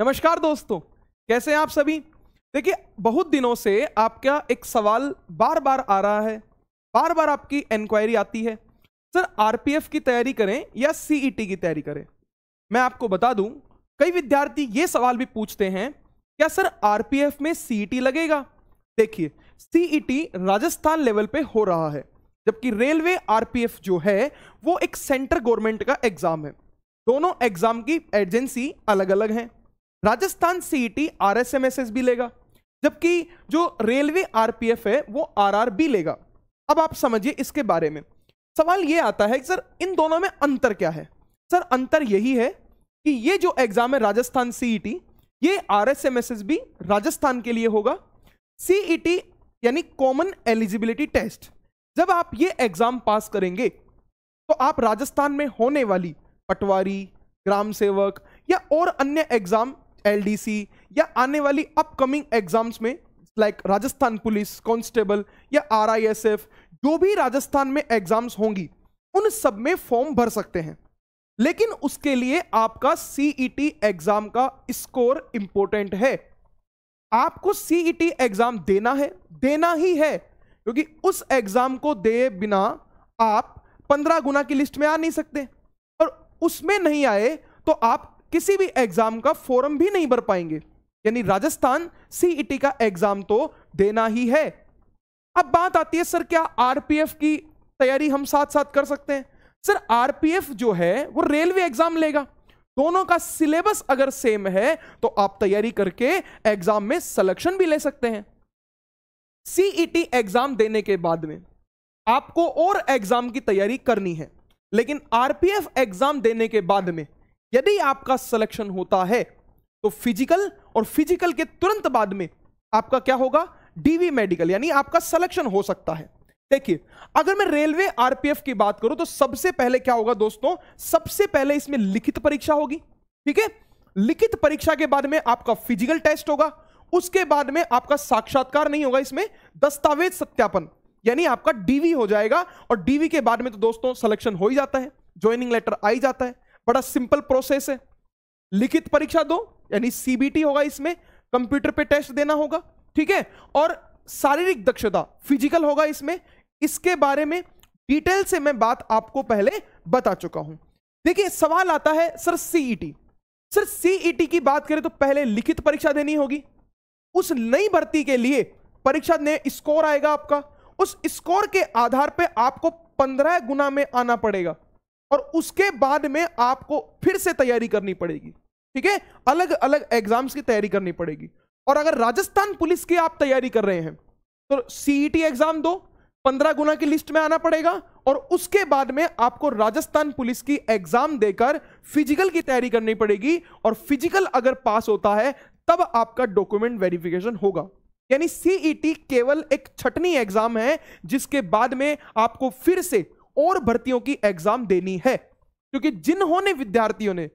नमस्कार दोस्तों कैसे हैं आप सभी देखिए बहुत दिनों से आपका एक सवाल बार बार आ रहा है बार बार आपकी इंक्वायरी आती है सर आरपीएफ की तैयारी करें या सीईटी e की तैयारी करें मैं आपको बता दूं कई विद्यार्थी ये सवाल भी पूछते हैं क्या सर आरपीएफ में सीईटी e लगेगा देखिए सीईटी e राजस्थान लेवल पे हो रहा है जबकि रेलवे आरपीएफ जो है वो एक सेंटर गवर्नमेंट का एग्जाम है दोनों एग्जाम की एजेंसी अलग अलग हैं राजस्थान एस आरएसएमएसएस भी लेगा जबकि जो रेलवे आरपीएफ है वो आरआरबी लेगा अब आप समझिए इसके बारे में सवाल ये आता है कि सर इन दोनों में अंतर क्या है सर अंतर यही है कि ये जो एग्जाम है राजस्थान सीईटी e ये एस भी राजस्थान के लिए होगा सीईटी e यानी कॉमन एलिजिबिलिटी टेस्ट जब आप ये एग्जाम पास करेंगे तो आप राजस्थान में होने वाली पटवारी ग्राम सेवक या और अन्य एग्जाम एल या आने वाली अपकमिंग एग्जाम्स में like like Rajasthan police constable या आर जो भी राजस्थान में एग्जाम्स होंगी उन सब में फॉर्म भर सकते हैं लेकिन उसके लिए आपका सीई एग्जाम e का स्कोर इंपॉर्टेंट है आपको सीई एग्जाम e देना है देना ही है क्योंकि उस एग्जाम को दे बिना आप पंद्रह गुना की लिस्ट में आ नहीं सकते और उसमें नहीं आए तो आप किसी भी एग्जाम का फॉर्म भी नहीं भर पाएंगे यानी राजस्थान सीईटी e का एग्जाम तो देना ही है अब बात आती है सर क्या आरपीएफ की तैयारी हम साथ साथ कर सकते हैं सर आरपीएफ जो है वो रेलवे एग्जाम लेगा दोनों का सिलेबस अगर सेम है तो आप तैयारी करके एग्जाम में सिलेक्शन भी ले सकते हैं सीईटी एग्जाम e देने के बाद में आपको और एग्जाम की तैयारी करनी है लेकिन आरपीएफ एग्जाम देने के बाद में यदि आपका सिलेक्शन होता है तो फिजिकल और फिजिकल के तुरंत बाद में आपका क्या होगा डीवी मेडिकल यानी आपका सिलेक्शन हो सकता है देखिए अगर मैं रेलवे आरपीएफ की बात करूं तो सबसे पहले क्या होगा दोस्तों सबसे पहले इसमें लिखित परीक्षा होगी ठीक है लिखित परीक्षा के बाद में आपका फिजिकल टेस्ट होगा उसके बाद में आपका साक्षात्कार नहीं होगा इसमें दस्तावेज सत्यापन यानी आपका डीवी हो जाएगा और डीवी के बाद में तो दोस्तों सिलेक्शन हो ही जाता है ज्वाइनिंग लेटर आई जाता है बड़ा सिंपल प्रोसेस है लिखित परीक्षा दो यानी सीबीटी होगा इसमें कंप्यूटर पे टेस्ट देना होगा ठीक है और शारीरिक दक्षता फिजिकल होगा इसमें इसके बारे में डिटेल से मैं बात आपको पहले बता चुका हूं देखिए सवाल आता है sir CET e sir CET e की बात करें तो पहले लिखित परीक्षा देनी होगी उस नई भर्ती के लिए परीक्षा ने स्कोर आएगा आपका उस स्कोर के आधार पर आपको पंद्रह गुना में आना पड़ेगा और उसके बाद में आपको फिर से तैयारी करनी पड़ेगी ठीक है अलग अलग एग्जाम्स की तैयारी करनी पड़ेगी और अगर राजस्थान पुलिस की आप तैयारी कर रहे हैं तो सीईटी एग्जाम e दो पंद्रह गुना की लिस्ट में आना पड़ेगा और उसके बाद में आपको राजस्थान पुलिस की एग्जाम देकर फिजिकल की तैयारी करनी पड़ेगी और फिजिकल अगर पास होता है तब आपका डॉक्यूमेंट वेरिफिकेशन होगा यानी सीईटी e केवल एक छटनी एग्जाम है जिसके बाद में आपको फिर से और भर्तियों की एग्जाम देनी है क्योंकि जिन्होंने विद्यार्थियों ने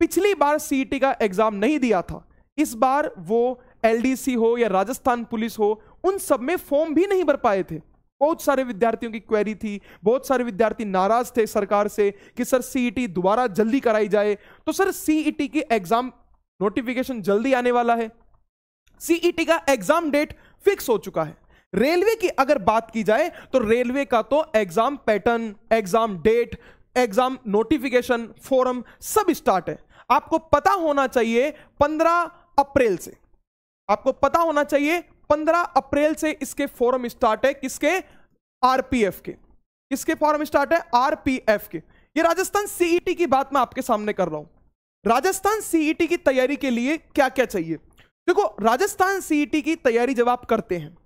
पिछली बार सीईटी e का एग्जाम नहीं दिया था इस बार वो एलडीसी हो या राजस्थान पुलिस हो उन सब में फॉर्म भी नहीं भर पाए थे बहुत सारे विद्यार्थियों की क्वेरी थी बहुत सारे विद्यार्थी नाराज थे सरकार से कि सर सीईटी e दोबारा जल्दी कराई जाए तो सर सीईटी e की एग्जाम नोटिफिकेशन जल्दी आने वाला है सीईटी का एग्जाम डेट फिक्स हो चुका है रेलवे की अगर बात की जाए तो रेलवे का तो exam pattern exam date exam notification forum सब स्टार्ट है आपको पता होना चाहिए 15 अप्रैल से आपको पता होना चाहिए 15 अप्रैल से इसके फोरम स्टार्ट है किसके आरपीएफ के किसके फॉरम स्टार्ट है आरपीएफ के ये राजस्थान सीईटी की बात मैं आपके सामने कर रहा हूं राजस्थान सीईटी की तैयारी के लिए क्या क्या चाहिए देखो राजस्थान सीईटी की तैयारी जब आप करते हैं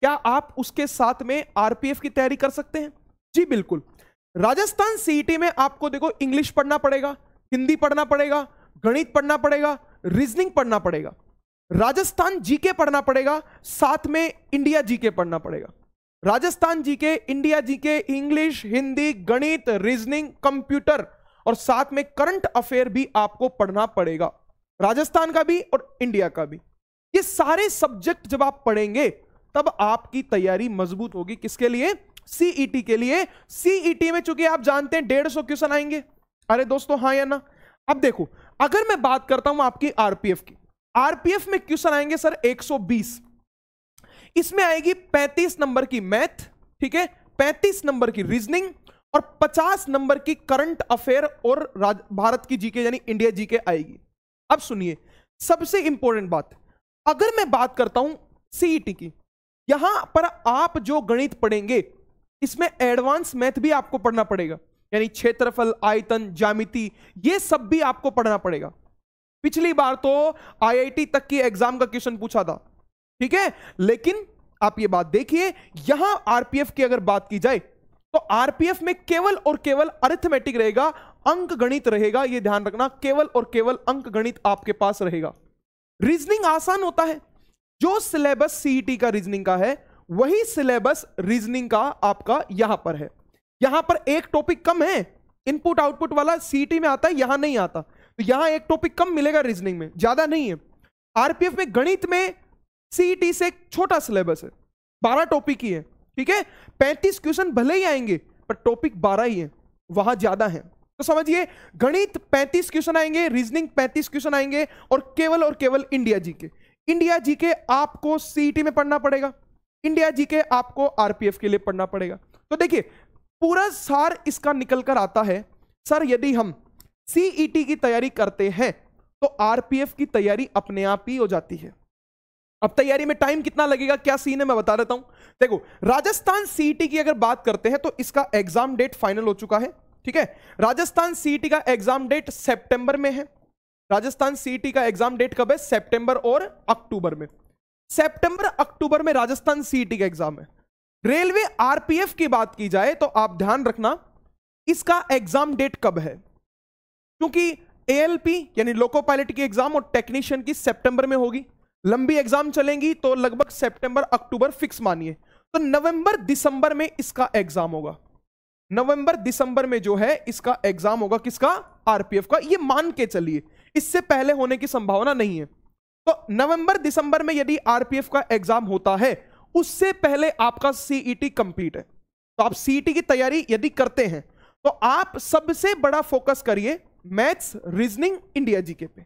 क्या आप उसके साथ में आरपीएफ की तैयारी कर सकते हैं जी बिल्कुल राजस्थान सीईटी e में आपको देखो इंग्लिश पढ़ना पड़ेगा हिंदी पढ़ना पड़ेगा गणित पढ़ना पड़ेगा रीजनिंग पढ़ना पड़ेगा राजस्थान जीके पढ़ना पड़ेगा साथ में इंडिया जीके पढ़ना पड़ेगा Rajasthan GK India GK English Hindi गणित रीजनिंग कंप्यूटर और साथ में करंट अफेयर भी आपको पढ़ना पड़ेगा राजस्थान का भी और इंडिया का भी ये सारे सब्जेक्ट जब आप पढ़ेंगे तब आपकी तैयारी मजबूत होगी किसके लिए सीईटी e के लिए सीईटी e में चूंकि आप जानते हैं डेढ़ सौ क्वेश्चन आएंगे अरे दोस्तों हाँ या ना अब देखो अगर मैं बात करता हूं आपकी आरपीएफ की आरपीएफ में क्वेश्चन आएंगे सर 120 इसमें आएगी 35 नंबर की मैथ ठीक है 35 नंबर की रीजनिंग और 50 नंबर की करंट अफेयर और भारत की जीके यानी इंडिया जीके आएगी अब सुनिए सबसे इंपॉर्टेंट बात अगर मैं बात करता हूं सीईटी e की यहां पर आप जो गणित पढ़ेंगे इसमें एडवांस मैथ भी आपको पढ़ना पड़ेगा यानी क्षेत्रफल आयतन जामिति ये सब भी आपको पढ़ना पड़ेगा पिछली बार तो आईआईटी तक की एग्जाम का क्वेश्चन पूछा था ठीक है लेकिन आप ये बात देखिए यहां आरपीएफ की अगर बात की जाए तो आरपीएफ में केवल और केवल अरिथमेटिक रहेगा अंक गणित रहेगा ये ध्यान रखना केवल और केवल अंक गणित आपके पास रहेगा रीजनिंग आसान होता है जो सिलेबस सीईटी e का रीजनिंग का है वही सिलेबस रीजनिंग का आपका यहां पर है यहां पर एक टॉपिक कम है इनपुट आउटपुट वाला सीईटी e में आता है यहां नहीं आता तो यहां एक टॉपिक कम मिलेगा रीजनिंग में ज्यादा नहीं है आरपीएफ में गणित में सीईटी e से एक छोटा सिलेबस है बारह टॉपिक ही है ठीक है पैंतीस क्वेश्चन भले ही आएंगे पर टॉपिक बारह ही है वहां ज्यादा है तो समझिए गणित पैंतीस क्वेश्चन आएंगे रीजनिंग पैंतीस क्वेश्चन आएंगे और केवल और केवल इंडिया जी के इंडिया जी के आपको सीईटी e में पढ़ना पड़ेगा इंडिया जी के आपको आरपीएफ के लिए पढ़ना पड़ेगा तो देखिए पूरा सार इसका निकल कर आता है सर यदि हम सीईटी e की तैयारी करते हैं तो आरपीएफ की तैयारी अपने आप ही हो जाती है अब तैयारी में टाइम कितना लगेगा क्या सीन है मैं बता देता हूं देखो राजस्थान सीईटी e की अगर बात करते हैं तो इसका एग्जाम डेट फाइनल हो चुका है ठीक है राजस्थान सीईटी का एग्जाम डेट सेप्टेंबर में है राजस्थान सीटी का एग्जाम डेट कब है सितंबर और अक्टूबर में सितंबर अक्टूबर में राजस्थान सीटी का एग्जाम है रेलवे आरपीएफ की बात की जाए तो आप ध्यान रखना इसका एग्जाम डेट कब है क्योंकि एएलपी यानी लोको पायलट की एग्जाम और टेक्नीशियन की सितंबर में होगी लंबी एग्जाम चलेंगी तो लगभग सितंबर अक्टूबर फिक्स मानिए तो नवंबर दिसंबर में इसका एग्जाम होगा नवंबर दिसंबर में जो है इसका एग्जाम होगा किसका आरपीएफ का ये मान के चलिए इससे पहले होने की संभावना नहीं है तो नवंबर दिसंबर में यदि आरपीएफ का एग्जाम होता है उससे पहले आपका सीईटी कंप्लीट है तो आप सीईटी की तैयारी यदि करते हैं तो आप सबसे बड़ा फोकस करिए मैथ्स रीजनिंग इंडिया जीके पे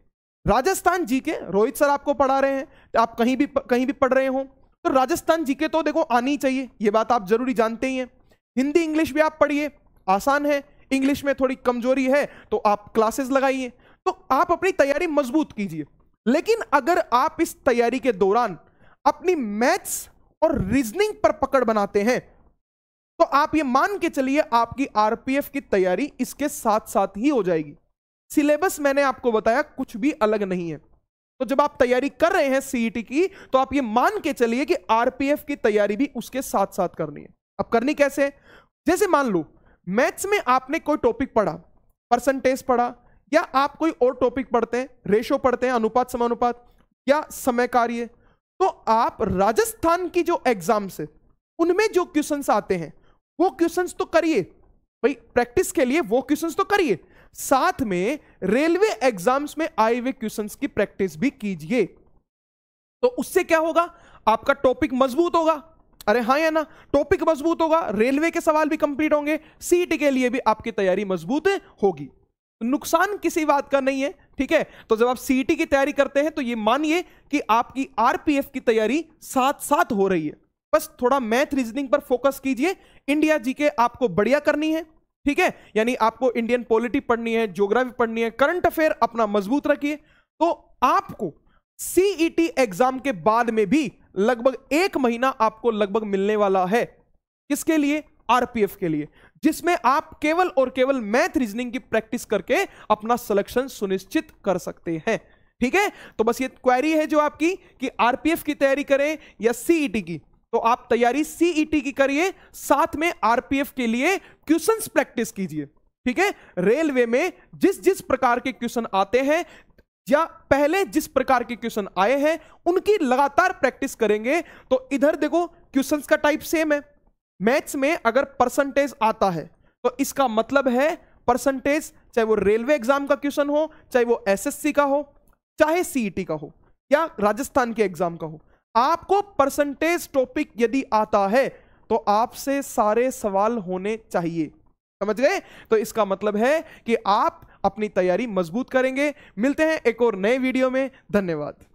राजस्थान जीके रोहित सर आपको पढ़ा रहे हैं तो आप कहीं भी कहीं भी पढ़ रहे हो तो राजस्थान जीके तो देखो आनी चाहिए ये बात आप जरूरी जानते ही हैं हिंदी इंग्लिश भी आप पढ़िए आसान है इंग्लिश में थोड़ी कमजोरी है तो आप क्लासेस लगाइए तो आप अपनी तैयारी मजबूत कीजिए लेकिन अगर आप इस तैयारी के दौरान अपनी मैथ्स और रीजनिंग पर पकड़ बनाते हैं तो आप ये मान के चलिए आपकी आरपीएफ की तैयारी इसके साथ साथ ही हो जाएगी सिलेबस मैंने आपको बताया कुछ भी अलग नहीं है तो जब आप तैयारी कर रहे हैं सीईटी की तो आप ये मान के चलिए कि आरपीएफ की तैयारी भी उसके साथ साथ करनी है अब करनी कैसे जैसे मान लो मैथ्स में आपने कोई टॉपिक पढ़ा परसेंटेज पढ़ा या आप कोई और टॉपिक पढ़ते हैं रेशो पढ़ते हैं अनुपात समानुपात या समय कार्य तो आप राजस्थान की जो एग्जाम्स है उनमें जो क्वेश्चन आते हैं वो क्वेश्चन तो करिए भाई प्रैक्टिस के लिए वो क्वेश्चन तो करिए साथ में रेलवे एग्जाम्स में आए हुए क्वेश्चन की प्रैक्टिस भी कीजिए तो उससे क्या होगा आपका टॉपिक मजबूत होगा अरे हाँ या ना टॉपिक मजबूत होगा रेलवे के सवाल भी कंप्लीट होंगे सीट के लिए भी आपकी तैयारी मजबूत होगी नुकसान किसी बात का नहीं है ठीक है तो जब आप सीटी की तैयारी करते हैं तो ये मानिए कि आपकी आरपीएफ की तैयारी साथ साथ हो रही है बस थोड़ा मैथ रीजनिंग पर फोकस कीजिए इंडिया जी के आपको बढ़िया करनी है ठीक है यानी आपको इंडियन पॉलिटी पढ़नी है ज्योग्राफी पढ़नी है करंट अफेयर अपना मजबूत रखिए तो आपको सीईटी एग्जाम e के बाद में भी लगभग एक महीना आपको लगभग मिलने वाला है किसके लिए आरपीएफ के लिए जिसमें आप केवल और केवल मैथ रीजनिंग की प्रैक्टिस करके अपना सिलेक्शन सुनिश्चित कर सकते हैं ठीक है तो बस ये क्वेरी है जो आपकी कि आरपीएफ की तैयारी करें या सीईटी e की तो आप तैयारी सीईटी e की करिए साथ में आरपीएफ के लिए क्वेश्चन प्रैक्टिस कीजिए ठीक है रेलवे में जिस जिस प्रकार के क्वेश्चन आते हैं या पहले जिस प्रकार के क्वेश्चन आए हैं उनकी लगातार प्रैक्टिस करेंगे तो इधर देखो क्वेश्चंस का टाइप सेम है मैथ्स में अगर परसेंटेज आता है तो इसका मतलब है परसेंटेज चाहे वो रेलवे एग्जाम का क्वेश्चन हो चाहे वो एसएससी का हो चाहे सीईटी e का हो या राजस्थान के एग्जाम का हो आपको परसेंटेज टॉपिक यदि आता है तो आपसे सारे सवाल होने चाहिए समझ गए तो इसका मतलब है कि आप अपनी तैयारी मजबूत करेंगे मिलते हैं एक और नए वीडियो में धन्यवाद